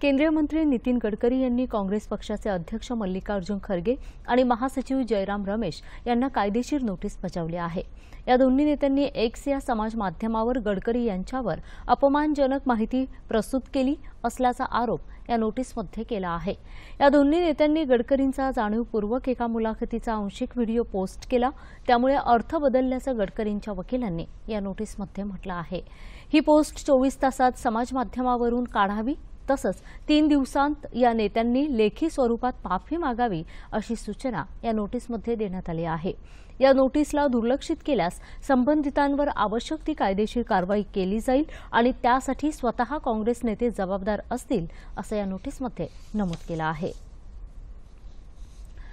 केंद्रीय मंत्री नितीन गडकरी यांनी काँग्रेस पक्षाचे अध्यक्ष मल्लिकार्जुन खरगे आणि महासचिव जयराम रमेश यांना कायदेशीर नोटीस बजावली आहे या दोन्ही नेत्यांनी एक्स या समाज माध्यमावर गडकरी यांच्यावर अपमानजनक माहिती प्रस्तुत केली असल्याचा आरोप या नोटीसमध्ये केला आहे या दोन्ही नेत्यांनी गडकरींचा जाणीवपूर्वक एका मुलाखतीचा आंशिक व्हिडिओ पोस्ट केला त्यामुळे अर्थ बदलल्याचं गडकरींच्या वकिलांनी या नोटीसमध्ये म्हटलं आहे ही पोस्ट चोवीस तासात समाज माध्यमावरून काढावी तसंच तीन दिवसांत या नेत्यांनी लेखी स्वरूपात माफी मागावी अशी सूचना या नोटीसमध्ये देण्यात आली आहे या नोटीसला दुर्लक्षित केल्यास संबंधितांवर आवश्यक ती कायदेशीर कारवाई केली जाईल आणि त्यासाठी स्वतः काँग्रेस नेते जबाबदार असतील असं या नोटीसमध्ये नमूद केलं आहे